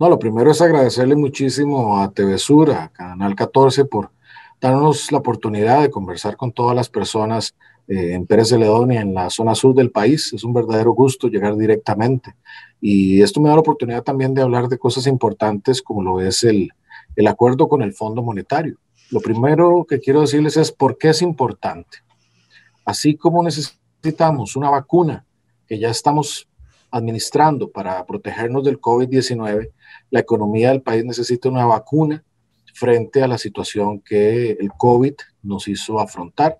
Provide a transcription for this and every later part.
No, lo primero es agradecerle muchísimo a TV Sur, a Canal 14, por darnos la oportunidad de conversar con todas las personas eh, en Pérez León y en la zona sur del país. Es un verdadero gusto llegar directamente. Y esto me da la oportunidad también de hablar de cosas importantes como lo es el, el acuerdo con el Fondo Monetario. Lo primero que quiero decirles es por qué es importante. Así como necesitamos una vacuna que ya estamos administrando para protegernos del COVID-19, la economía del país necesita una vacuna frente a la situación que el COVID nos hizo afrontar.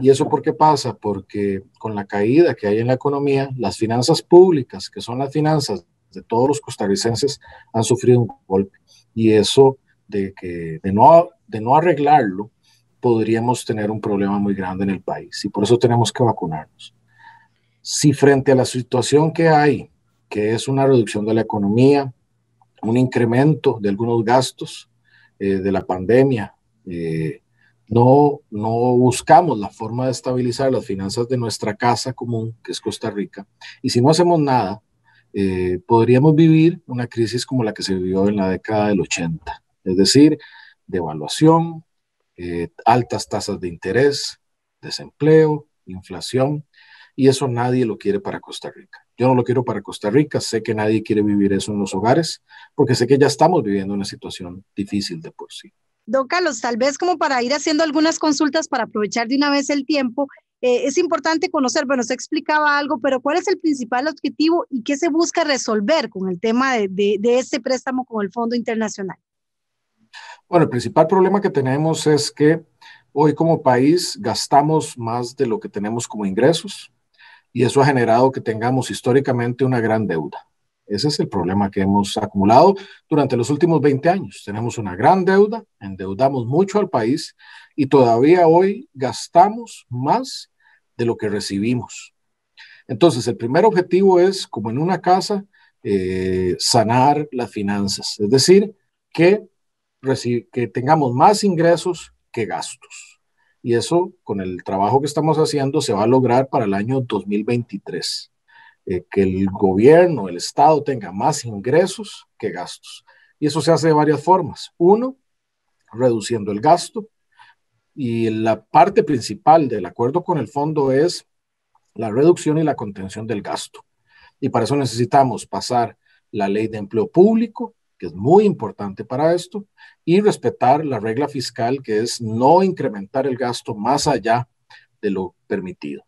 ¿Y eso por qué pasa? Porque con la caída que hay en la economía, las finanzas públicas, que son las finanzas de todos los costarricenses, han sufrido un golpe. Y eso de, que, de, no, de no arreglarlo, podríamos tener un problema muy grande en el país. Y por eso tenemos que vacunarnos si frente a la situación que hay, que es una reducción de la economía, un incremento de algunos gastos eh, de la pandemia, eh, no, buscamos la forma de estabilizar las finanzas de nuestra casa común, que es Costa Rica, y si no hacemos nada, eh, podríamos vivir una crisis como la que se vivió en la década del 80, es decir, devaluación, altas tasas de interés, desempleo, inflación, y eso nadie lo quiere para Costa Rica. Yo no lo quiero para Costa Rica, sé que nadie quiere vivir eso en los hogares, porque sé que ya estamos viviendo una situación difícil de por sí. Don Carlos, tal vez como para ir haciendo algunas consultas para aprovechar de una vez el tiempo, eh, es importante conocer, bueno, se explicaba algo, pero ¿cuál es el principal objetivo y qué se busca resolver con el tema de, de este préstamo con el Fondo Internacional? Bueno, el principal problema que tenemos es que hoy como país gastamos más de lo que tenemos como ingresos y eso ha generado que tengamos históricamente una gran deuda. Ese es el problema que hemos acumulado durante los últimos 20 años. Tenemos una gran deuda, endeudamos mucho al país y todavía hoy gastamos más de lo que recibimos. Entonces, el primer objetivo es, como en una casa, eh, sanar las finanzas, es decir, que, que tengamos más ingresos que gastos y eso con el trabajo que estamos haciendo se va a lograr para el año 2023. Eh, que el gobierno, el Estado tenga más ingresos que gastos. Y eso se hace de varias formas. Uno, reduciendo el gasto. Y la parte principal del acuerdo con el fondo es la reducción y la contención del gasto. Y para eso necesitamos pasar la ley de empleo público, que es muy importante para esto, y respetar la regla fiscal, que es no incrementar el gasto más allá de lo permitido.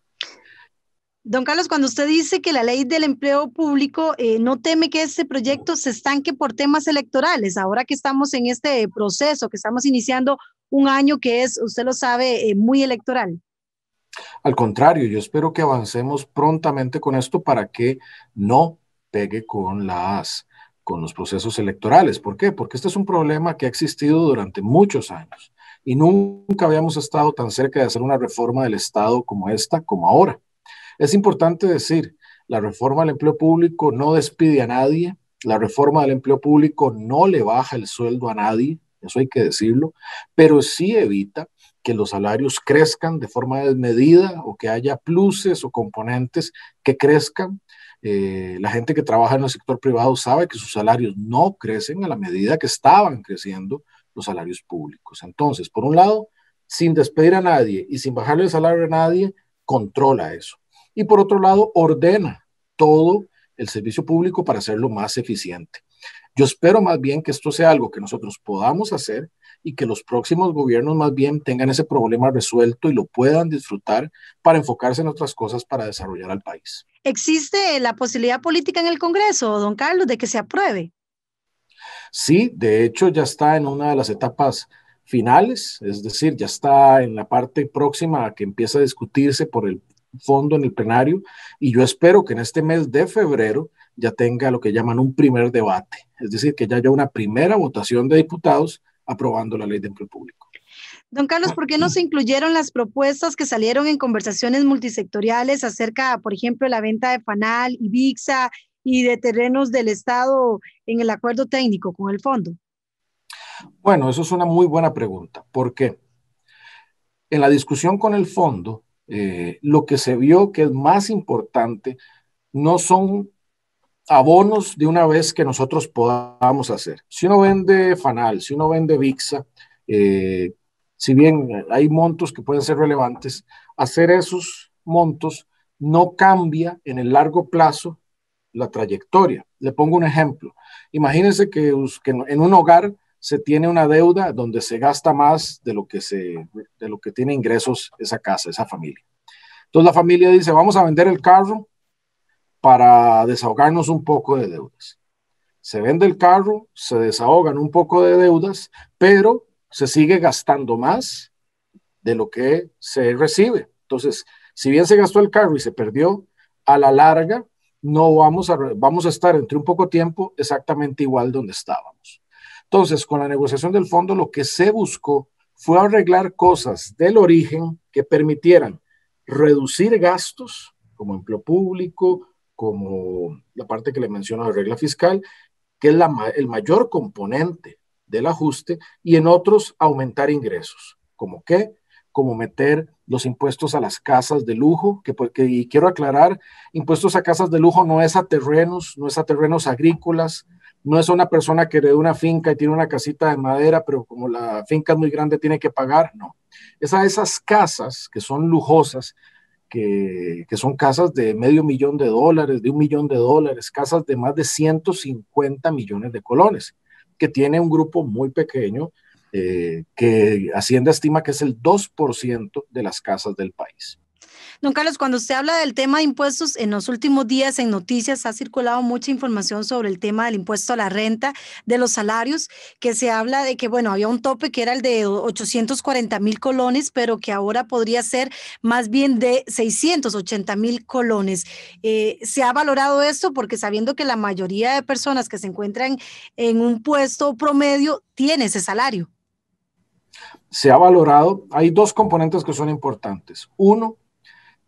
Don Carlos, cuando usted dice que la ley del empleo público eh, no teme que este proyecto se estanque por temas electorales, ahora que estamos en este proceso, que estamos iniciando un año que es, usted lo sabe, eh, muy electoral. Al contrario, yo espero que avancemos prontamente con esto para que no pegue con las con los procesos electorales. ¿Por qué? Porque este es un problema que ha existido durante muchos años y nunca habíamos estado tan cerca de hacer una reforma del Estado como esta, como ahora. Es importante decir, la reforma del empleo público no despide a nadie, la reforma del empleo público no le baja el sueldo a nadie, eso hay que decirlo, pero sí evita que los salarios crezcan de forma desmedida o que haya pluses o componentes que crezcan eh, la gente que trabaja en el sector privado sabe que sus salarios no crecen a la medida que estaban creciendo los salarios públicos. Entonces, por un lado, sin despedir a nadie y sin bajarle el salario a nadie, controla eso. Y por otro lado, ordena todo el servicio público para hacerlo más eficiente. Yo espero más bien que esto sea algo que nosotros podamos hacer y que los próximos gobiernos más bien tengan ese problema resuelto y lo puedan disfrutar para enfocarse en otras cosas para desarrollar al país. ¿Existe la posibilidad política en el Congreso, don Carlos, de que se apruebe? Sí, de hecho ya está en una de las etapas finales, es decir, ya está en la parte próxima a que empieza a discutirse por el fondo en el plenario y yo espero que en este mes de febrero ya tenga lo que llaman un primer debate, es decir, que ya haya una primera votación de diputados aprobando la ley de empleo público. Don Carlos, ¿por qué no ah, se incluyeron las propuestas que salieron en conversaciones multisectoriales acerca, por ejemplo, de la venta de Fanal, y VIXA y de terrenos del Estado en el acuerdo técnico con el fondo? Bueno, eso es una muy buena pregunta. ¿Por qué? En la discusión con el fondo, eh, lo que se vio que es más importante no son abonos de una vez que nosotros podamos hacer. Si uno vende Fanal, si uno vende VIXA, eh, si bien hay montos que pueden ser relevantes, hacer esos montos no cambia en el largo plazo la trayectoria. Le pongo un ejemplo. Imagínense que, que en un hogar se tiene una deuda donde se gasta más de lo que, se, de lo que tiene ingresos esa casa, esa familia. Entonces la familia dice, vamos a vender el carro para desahogarnos un poco de deudas. Se vende el carro, se desahogan un poco de deudas, pero se sigue gastando más de lo que se recibe. Entonces, si bien se gastó el carro y se perdió, a la larga no vamos a, vamos a estar entre un poco tiempo exactamente igual donde estábamos. Entonces, con la negociación del fondo, lo que se buscó fue arreglar cosas del origen que permitieran reducir gastos como empleo público, como la parte que le menciono de regla fiscal, que es el mayor componente del ajuste, y en otros aumentar ingresos. ¿Como qué? Como meter los impuestos a las casas de lujo, que porque, y quiero aclarar, impuestos a casas de lujo no es a terrenos, no es a terrenos agrícolas, no es a una persona que heredó una finca y tiene una casita de madera, pero como la finca es muy grande tiene que pagar, no. Es a esas casas que son lujosas, que, son casas de medio millón de dólares, de un millón de dólares, casas de más de 150 millones de colones, que tiene un grupo muy pequeño eh, que Hacienda estima que es el 2% de las casas del país. Don Carlos, cuando se habla del tema de impuestos, en los últimos días en noticias ha circulado mucha información sobre el tema del impuesto a la renta, de los salarios, que se habla de que, bueno, había un tope que era el de 840 mil colones, pero que ahora podría ser más bien de 680 mil colones. Eh, ¿Se ha valorado esto? Porque sabiendo que la mayoría de personas que se encuentran en un puesto promedio tiene ese salario. Se ha valorado, hay dos componentes que son importantes. Uno,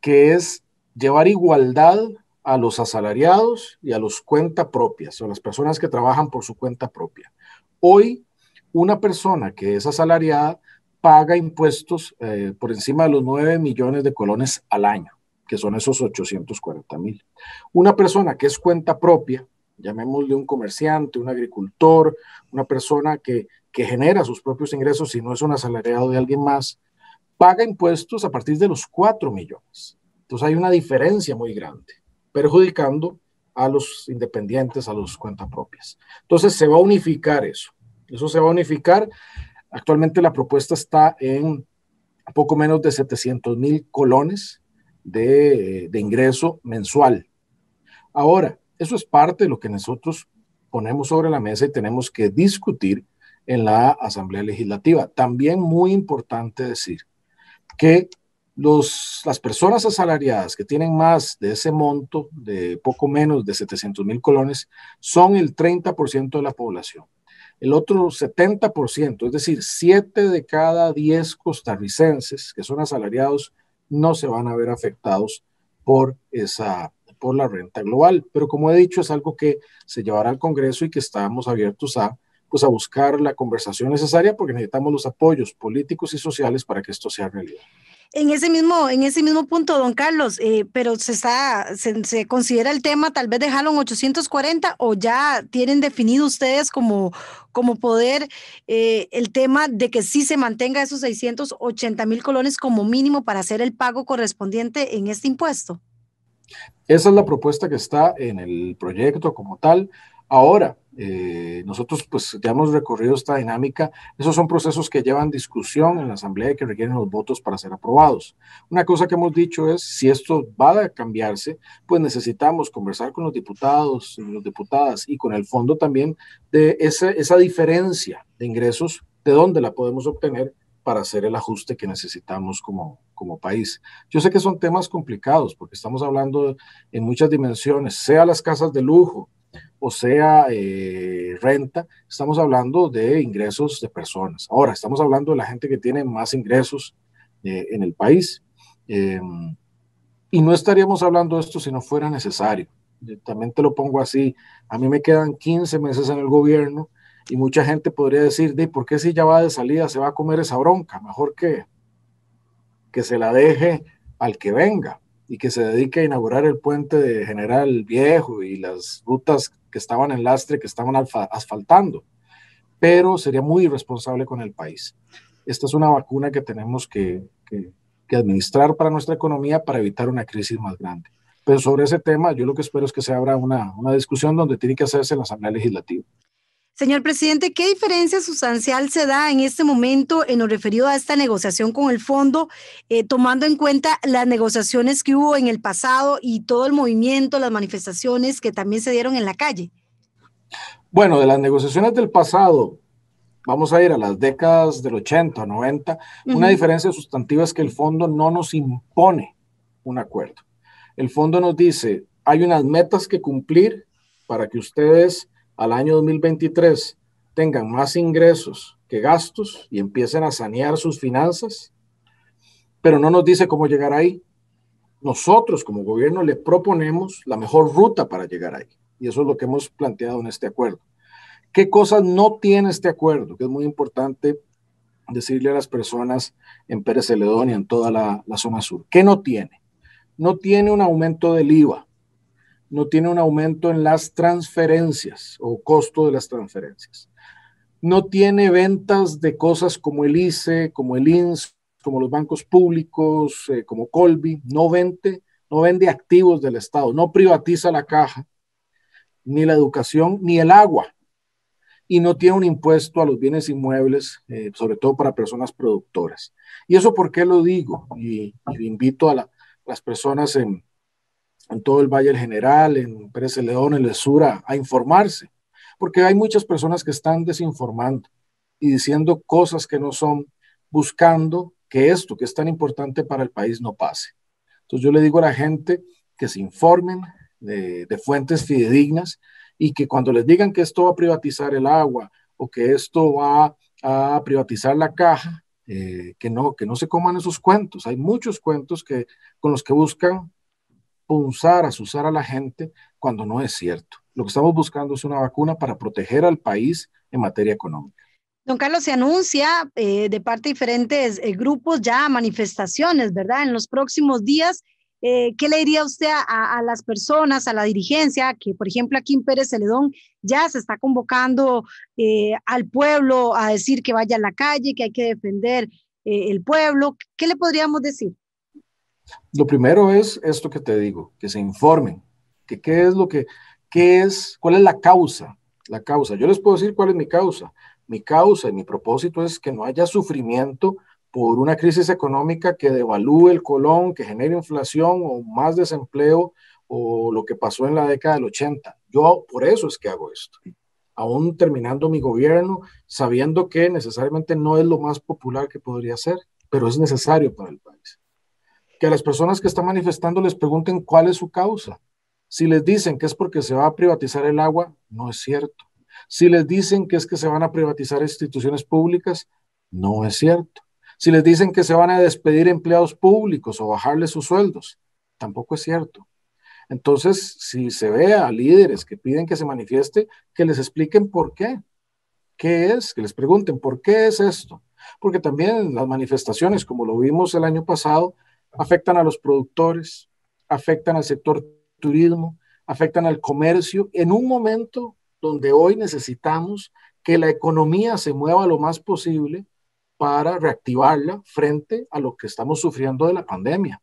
que es llevar igualdad a los asalariados y a los cuenta propias, o las personas que trabajan por su cuenta propia. Hoy, una persona que es asalariada paga impuestos eh, por encima de los 9 millones de colones al año, que son esos 840 mil. Una persona que es cuenta propia, llamémosle un comerciante, un agricultor, una persona que, que genera sus propios ingresos, y no es un asalariado de alguien más, paga impuestos a partir de los 4 millones. Entonces hay una diferencia muy grande, perjudicando a los independientes, a los cuentas propias. Entonces se va a unificar eso. Eso se va a unificar. Actualmente la propuesta está en poco menos de 700 mil colones de, de ingreso mensual. Ahora, eso es parte de lo que nosotros ponemos sobre la mesa y tenemos que discutir en la Asamblea Legislativa. También muy importante decir que los, las personas asalariadas que tienen más de ese monto de poco menos de 700 mil colones son el 30% de la población. El otro 70%, es decir, 7 de cada 10 costarricenses que son asalariados no se van a ver afectados por esa por la renta global, pero como he dicho es algo que se llevará al Congreso y que estamos abiertos a pues a buscar la conversación necesaria porque necesitamos los apoyos políticos y sociales para que esto sea realidad. En ese mismo, en ese mismo punto, don Carlos, eh, pero se, está, se, considera el tema tal vez de en 840 o ya tienen definido ustedes como, como poder eh, el tema de que sí se mantenga esos 680 mil colones como mínimo para hacer el pago correspondiente en este impuesto. Esa es la propuesta que está en el proyecto como tal. Ahora, eh, nosotros pues ya hemos recorrido esta dinámica. Esos son procesos que llevan discusión en la Asamblea y que requieren los votos para ser aprobados. Una cosa que hemos dicho es, si esto va a cambiarse, pues necesitamos conversar con los diputados, y los diputadas y con el fondo también de esa, diferencia de ingresos, de dónde la podemos obtener para hacer el ajuste que necesitamos como, como país. Yo sé que son temas complicados porque estamos hablando en muchas dimensiones, sea las casas de lujo, o sea eh, renta, estamos hablando de ingresos de personas. Ahora, estamos hablando de la gente que tiene más ingresos eh, en el país. Em, y no estaríamos hablando de esto si no fuera necesario. también te lo pongo así. A mí me quedan 15 meses en el gobierno y mucha gente podría decir, de, ¿por qué si ya va de salida se va a comer esa bronca? Mejor que, que se la deje al que venga y que se dedique a inaugurar el puente de General Viejo y las rutas que estaban en lastre, que estaban asfaltando. Pero sería muy irresponsable con el país. Esta es una vacuna que tenemos que, que, que administrar para nuestra economía para evitar una crisis más grande. Pero sobre ese tema, yo lo que espero es que se abra una, una discusión donde tiene que hacerse en la Asamblea Legislativa. Señor presidente, ¿qué diferencia sustancial se da en este momento en lo referido a esta negociación con el fondo, eh, tomando en cuenta las negociaciones que hubo en el pasado y todo el movimiento, las manifestaciones que también se dieron en la calle? Bueno, de las negociaciones del pasado, vamos a ir a las décadas del 80, 90, una diferencia sustantiva es que el fondo no nos impone un acuerdo. El fondo nos dice, hay unas metas que cumplir para que ustedes al año 2023 tengan más ingresos que gastos y empiecen a sanear sus finanzas, pero no nos dice cómo llegar ahí. Nosotros como gobierno le proponemos la mejor ruta para llegar ahí. Y eso es lo que hemos planteado en este acuerdo. ¿Qué cosas no tiene este acuerdo? Que es muy importante decirle a las personas en Pérez Celedón y en toda la, la zona sur. ¿Qué no tiene? No tiene un aumento del IVA no tiene un aumento en las transferencias o costo de las transferencias. No tiene ventas de cosas como el ICE, como el INS, e, como los bancos públicos, eh, como Colby. No vende, no vende activos del Estado, no privatiza la caja, ni la educación, ni el agua. Y no tiene un impuesto a los bienes inmuebles, eh, sobre todo para personas productoras. ¿Y eso por qué lo digo? Y, invito a las personas en en todo el Valle General, en Pérez León, en Lesura, a informarse, porque hay muchas personas que están desinformando y diciendo cosas que no son, buscando que esto que es tan importante para el país no pase. Entonces yo le digo a la gente que se informen de, fuentes fidedignas y que cuando les digan que esto va a privatizar el agua o que esto va a privatizar la caja, eh, que, no, que no se coman esos cuentos. Hay muchos cuentos que, con los que buscan asusar a la gente cuando no es cierto. Lo que estamos buscando es una vacuna para proteger al país en materia económica. Don Carlos, se anuncia eh, de parte de diferentes eh, grupos ya manifestaciones, ¿verdad? En los próximos días, eh, ¿qué le diría usted a, a, las personas, a la dirigencia, que por ejemplo aquí en Pérez Celedón ya se está convocando al pueblo a decir que vaya a la calle, que hay que defender el pueblo? ¿Qué le podríamos decir? Lo primero es esto que te digo, que se informen, que qué es lo que, qué es, cuál es la causa, la causa. Yo les puedo decir cuál es mi causa. Mi causa y mi propósito es que no haya sufrimiento por una crisis económica que devalúe el colón, que genere inflación o más desempleo o lo que pasó en la década del 80. Yo por eso es que hago esto. Aún terminando mi gobierno, sabiendo que necesariamente no es lo más popular que podría ser, pero es necesario para el país que a las personas que están manifestando les pregunten cuál es su causa. Si les dicen que es porque se va a privatizar el agua, no es cierto. Si les dicen que es que se van a privatizar instituciones públicas, no es cierto. Si les dicen que se van a despedir empleados públicos o bajarles sus sueldos, tampoco es cierto. Entonces, si se ve a líderes que piden que se manifieste, que les expliquen por qué. ¿Qué es? Que les pregunten, ¿por qué es esto? Porque también las manifestaciones, como lo vimos el año pasado, afectan a los productores, afectan al sector turismo, afectan al comercio, en un momento donde hoy necesitamos que la economía se mueva lo más posible para reactivarla frente a lo que estamos sufriendo de la pandemia.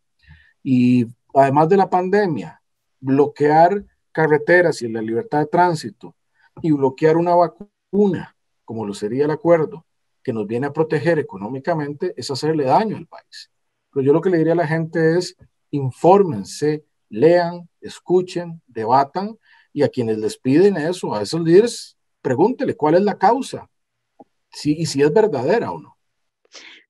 Y además de la pandemia, bloquear carreteras y la libertad de tránsito y bloquear una vacuna, como lo sería el acuerdo, que nos viene a proteger económicamente, es hacerle daño al país. Pero yo lo que le diría a la gente es, infórmense, lean, escuchen, debatan, y a quienes les piden eso, a esos líderes, pregúntele cuál es la causa y si es verdadera o no.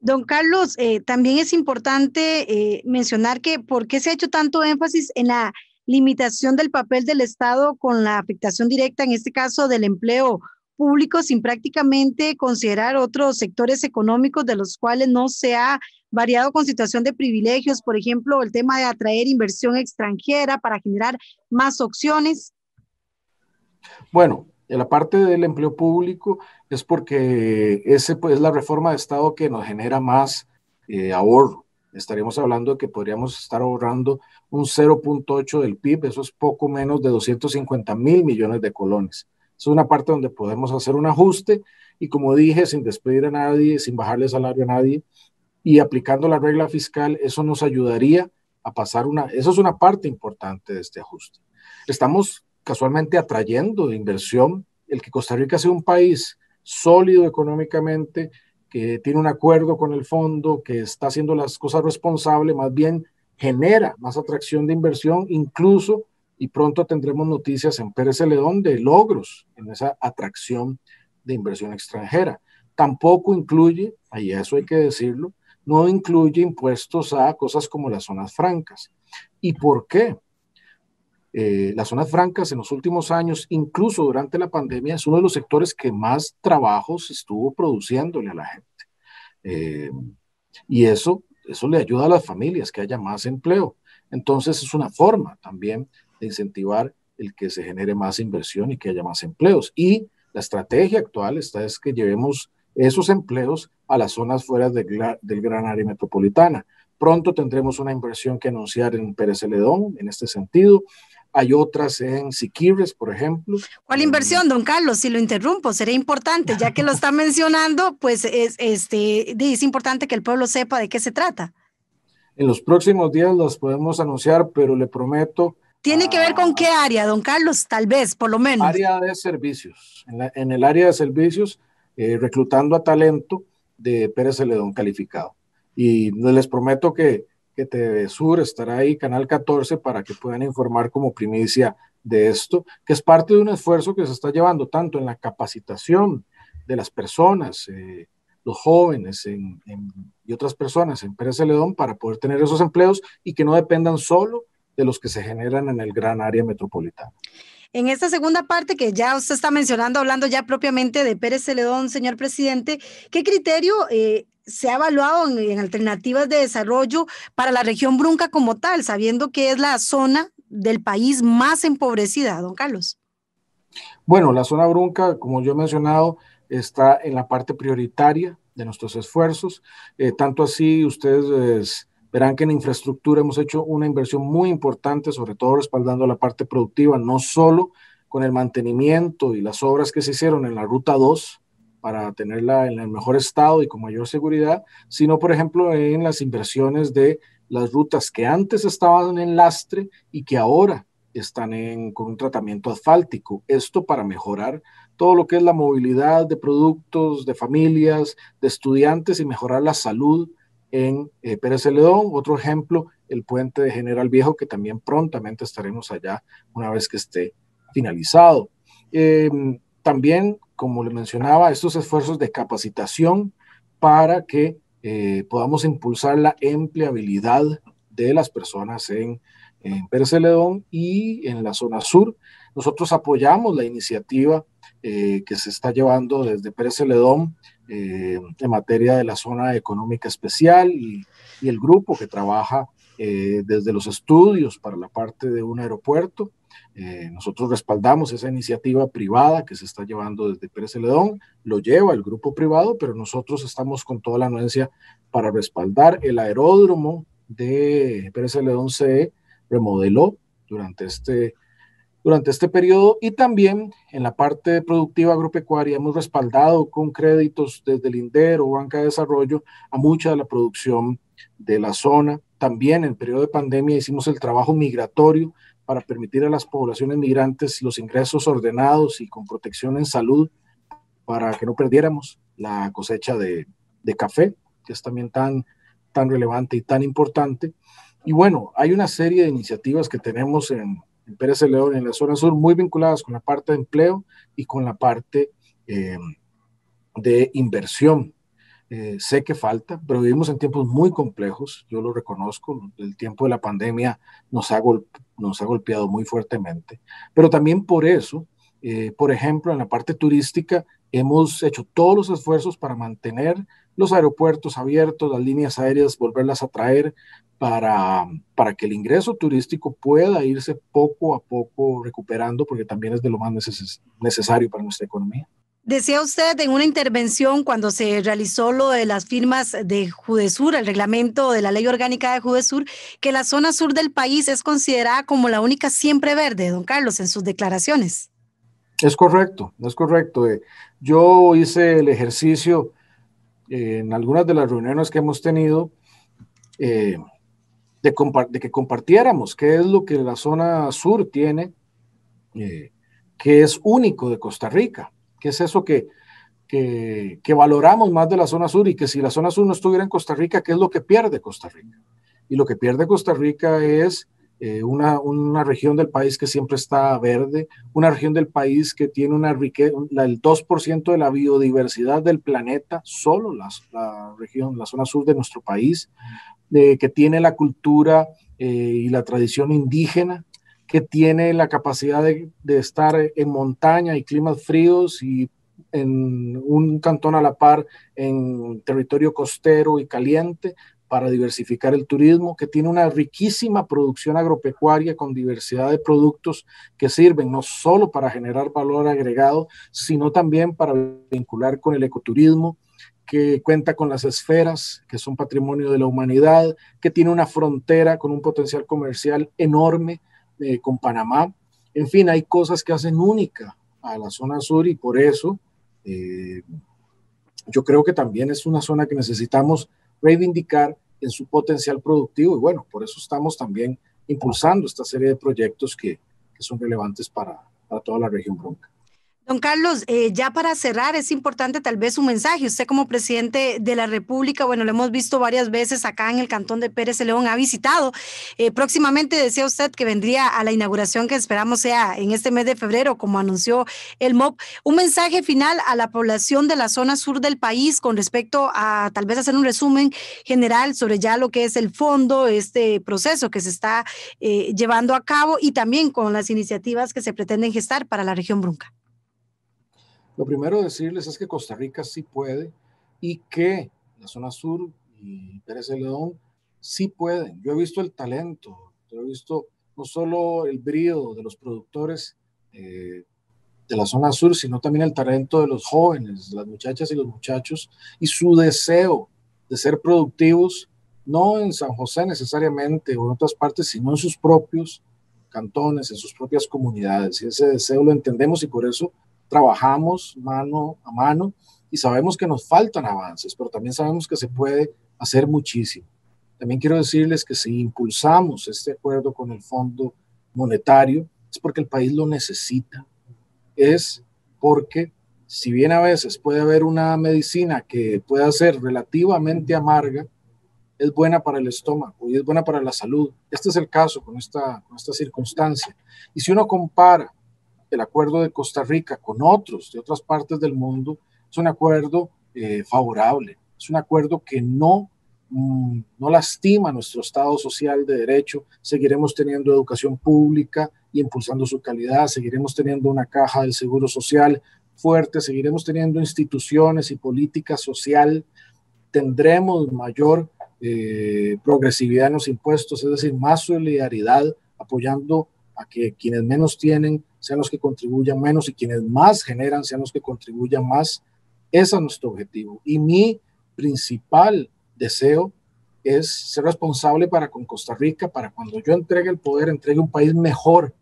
Don Carlos, eh, también es importante eh, mencionar que por qué se ha hecho tanto énfasis en la limitación del papel del Estado con la afectación directa, en este caso del empleo público, sin prácticamente considerar otros sectores económicos de los cuales no se ha variado con situación de privilegios, por ejemplo, el tema de atraer inversión extranjera para generar más opciones? Bueno, en la parte del empleo público es porque ese pues, es la reforma de Estado que nos genera más eh, ahorro. Estaríamos hablando de que podríamos estar ahorrando un 0.8 del PIB, eso es poco menos de 250 mil millones de colones. Es una parte donde podemos hacer un ajuste y como dije, sin despedir a nadie, sin bajarle salario a nadie, y aplicando la regla fiscal, eso nos ayudaría a pasar una, eso es una parte importante de este ajuste. Estamos casualmente atrayendo de inversión el que Costa Rica sea un país sólido económicamente, que tiene un acuerdo con el fondo, que está haciendo las cosas responsable, más bien genera más atracción de inversión, incluso, y pronto tendremos noticias en Pérez Celedón de logros en esa atracción de inversión extranjera. Tampoco incluye, ahí eso hay que decirlo, no incluye impuestos a cosas como las zonas francas. ¿Y por qué? Eh, las zonas francas en los últimos años, incluso durante la pandemia, es uno de los sectores que más trabajos estuvo produciéndole a la gente. Eh, y eso, eso le ayuda a las familias que haya más empleo. Entonces es una forma también de incentivar el que se genere más inversión y que haya más empleos. Y la estrategia actual está es que llevemos esos empleos a las zonas fuera del gran área metropolitana. Pronto tendremos una inversión que anunciar en Pérez Celedón en este sentido. Hay otras en Siquirres, por ejemplo. ¿Cuál inversión, don Carlos? Si lo interrumpo, sería importante, ya que lo está mencionando, pues es, este, es importante que el pueblo sepa de qué se trata. En los próximos días los podemos anunciar, pero le prometo ¿Tiene que ver con qué área, don Carlos? Tal vez, por lo menos. Área de servicios. En, el área de servicios, eh, reclutando a talento, de Pérez Celedón calificado. Y les prometo que, que TV Sur estará ahí, Canal 14, para que puedan informar como primicia de esto, que es parte de un esfuerzo que se está llevando tanto en la capacitación de las personas, eh, los jóvenes y otras personas en Pérez Celedón para poder tener esos empleos y que no dependan solo de los que se generan en el gran área metropolitana. En esta segunda parte que ya usted está mencionando, hablando ya propiamente de Pérez Celedón, señor presidente, ¿qué criterio eh, se ha evaluado en, alternativas de desarrollo para la región Brunca como tal, sabiendo que es la zona del país más empobrecida, don Carlos? Bueno, la zona Brunca, como yo he mencionado, está en la parte prioritaria de nuestros esfuerzos. Eh, tanto así, ustedes Verán que en infraestructura hemos hecho una inversión muy importante, sobre todo respaldando la parte productiva, no solo con el mantenimiento y las obras que se hicieron en la Ruta 2 para tenerla en el mejor estado y con mayor seguridad, sino, por ejemplo, en las inversiones de las rutas que antes estaban en lastre y que ahora están con un tratamiento asfáltico. Esto para mejorar todo lo que es la movilidad de productos, de familias, de estudiantes y mejorar la salud en eh, Pérez Otro ejemplo, el puente de General Viejo, que también prontamente estaremos allá una vez que esté finalizado. Eh, también, como le mencionaba, estos esfuerzos de capacitación para que eh, podamos impulsar la empleabilidad de las personas en, en Pérez y en la zona sur. Nosotros apoyamos la iniciativa que se está llevando desde Pérez Celedón eh, en materia de la zona económica especial y, el grupo que trabaja eh, desde los estudios para la parte de un aeropuerto. Eh, nosotros respaldamos esa iniciativa privada que se está llevando desde Pérez Celedón, lo lleva el grupo privado, pero nosotros estamos con toda la anuencia para respaldar el aeródromo de Pérez Celedón se remodeló durante este durante este periodo y también en la parte productiva agropecuaria hemos respaldado con créditos desde el INDER o Banca de Desarrollo a mucha de la producción de la zona. También en el periodo de pandemia hicimos el trabajo migratorio para permitir a las poblaciones migrantes los ingresos ordenados y con protección en salud para que no perdiéramos la cosecha de, de café, que es también tan, tan relevante y tan importante. Y bueno, hay una serie de iniciativas que tenemos en, en Pérez de León en la zona sur, muy vinculadas con la parte de empleo y con la parte em, de inversión. Eh, sé que falta, pero vivimos en tiempos muy complejos, yo lo reconozco, el tiempo de la pandemia nos ha, nos ha golpeado muy fuertemente, pero también por eso, eh, por ejemplo, en la parte turística hemos hecho todos los esfuerzos para mantener los aeropuertos abiertos, las líneas aéreas, volverlas a traer para, para que el ingreso turístico pueda irse poco a poco recuperando, porque también es de lo más necesario para nuestra economía. Decía usted en una intervención cuando se realizó lo de las firmas de Judesur, el reglamento de la ley orgánica de Judesur, que la zona sur del país es considerada como la única siempre verde, don Carlos, en sus declaraciones. Es correcto, es correcto. Eh, yo hice el ejercicio en algunas de las reuniones que hemos tenido, eh, de, que compartiéramos qué es lo que la zona sur tiene, eh, que es único de Costa Rica, qué es eso que, que, que, valoramos más de la zona sur y que si la zona sur no estuviera en Costa Rica, ¿qué es lo que pierde Costa Rica? Y lo que pierde Costa Rica es eh, una, región del país que siempre está verde, una región del país que tiene una el 2% de la biodiversidad del planeta, solo la región, la zona sur de nuestro país, que tiene la cultura eh, y la tradición indígena, que tiene la capacidad de, de estar en montaña y climas fríos y en un cantón a la par en territorio costero y caliente, para diversificar el turismo, que tiene una riquísima producción agropecuaria con diversidad de productos que sirven no solo para generar valor agregado, sino también para vincular con el ecoturismo, que cuenta con las esferas, que son patrimonio de la humanidad, que tiene una frontera con un potencial comercial enorme eh, con Panamá. En fin, hay cosas que hacen única a la zona sur y por eso... Eh, yo creo que también es una zona que necesitamos reivindicar en su potencial productivo. Y bueno, por eso estamos también impulsando esta serie de proyectos que, son relevantes para, para toda la región bronca. Don Carlos, eh, ya para cerrar, es importante tal vez un mensaje. Usted como presidente de la República, bueno, lo hemos visto varias veces acá en el Cantón de Pérez León, ha visitado. Eh, próximamente decía usted que vendría a la inauguración que esperamos sea en este mes de febrero, como anunció el MOP. Un mensaje final a la población de la zona sur del país con respecto a tal vez hacer un resumen general sobre ya lo que es el fondo, este proceso que se está eh, llevando a cabo y también con las iniciativas que se pretenden gestar para la región Brunca. Lo primero decirles es que Costa Rica sí puede y que la zona sur y Pérez de León sí pueden. Yo he visto el talento, yo he visto no solo el brío de los productores eh, de la zona sur, sino también el talento de los jóvenes, las muchachas y los muchachos, y su deseo de ser productivos, no en San José necesariamente o en otras partes, sino en sus propios cantones, en sus propias comunidades. Y ese deseo lo entendemos y por eso trabajamos mano a mano y sabemos que nos faltan avances, pero también sabemos que se puede hacer muchísimo. También quiero decirles que si impulsamos este acuerdo con el Fondo Monetario, es porque el país lo necesita. Es porque si bien a veces puede haber una medicina que pueda ser relativamente amarga, es buena para el estómago y es buena para la salud. Este es el caso con esta, con esta circunstancia. Y si uno compara el acuerdo de Costa Rica con otros de otras partes del mundo es un acuerdo eh, favorable, es un acuerdo que no, mm, no lastima nuestro Estado social de derecho, seguiremos teniendo educación pública y impulsando su calidad, seguiremos teniendo una caja del seguro social fuerte, seguiremos teniendo instituciones y política social, tendremos mayor eh, progresividad en los impuestos, es decir, más solidaridad apoyando a que quienes menos tienen sean los que contribuyan menos y quienes más generan sean los que contribuyan más. Ese es nuestro objetivo. Y mi principal deseo es ser responsable para con Costa Rica, para cuando yo entregue el poder, entregue un país mejor,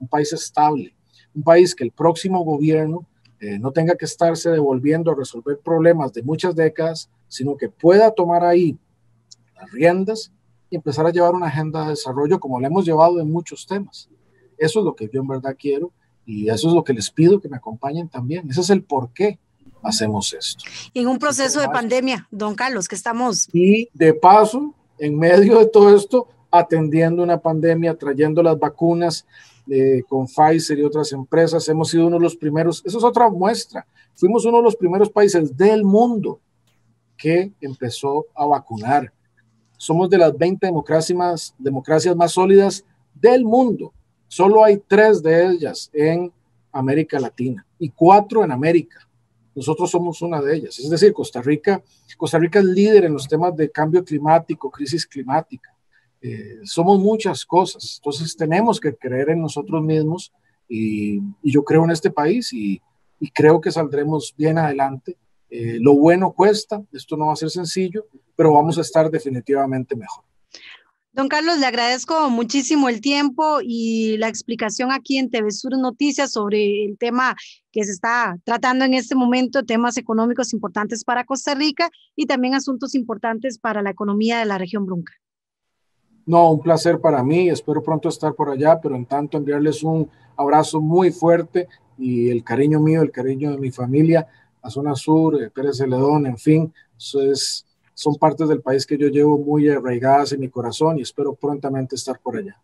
un país estable, un país que el próximo gobierno eh, no tenga que estarse devolviendo a resolver problemas de muchas décadas, sino que pueda tomar ahí las riendas y empezar a llevar una agenda de desarrollo como la hemos llevado en muchos temas. Eso es lo que yo en verdad quiero y eso es lo que les pido que me acompañen también. Ese es el por qué hacemos esto. en un proceso de pandemia, don Carlos, que estamos. Y de paso, en medio de todo esto, atendiendo una pandemia, trayendo las vacunas eh, con Pfizer y otras empresas, hemos sido uno de los primeros, eso es otra muestra, fuimos uno de los primeros países del mundo que empezó a vacunar. Somos de las 20 democracias más, democracias más sólidas del mundo Solo hay tres de ellas en América Latina y cuatro en América. Nosotros somos una de ellas. Es decir, Costa Rica, Costa Rica es líder en los temas de cambio climático, crisis climática. Eh, somos muchas cosas. Entonces tenemos que creer en nosotros mismos y, yo creo en este país y, creo que saldremos bien adelante. Eh, lo bueno cuesta, esto no va a ser sencillo, pero vamos a estar definitivamente mejor. Don Carlos, le agradezco muchísimo el tiempo y la explicación aquí en TV Sur Noticias sobre el tema que se está tratando en este momento, temas económicos importantes para Costa Rica y también asuntos importantes para la economía de la región Brunca. No, un placer para mí, espero pronto estar por allá, pero en tanto enviarles un abrazo muy fuerte y el cariño mío, el cariño de mi familia, a Zona Sur, eh, Pérez Celedón, en fin, eso es son partes del país que yo llevo muy arraigadas en mi corazón y espero prontamente estar por allá.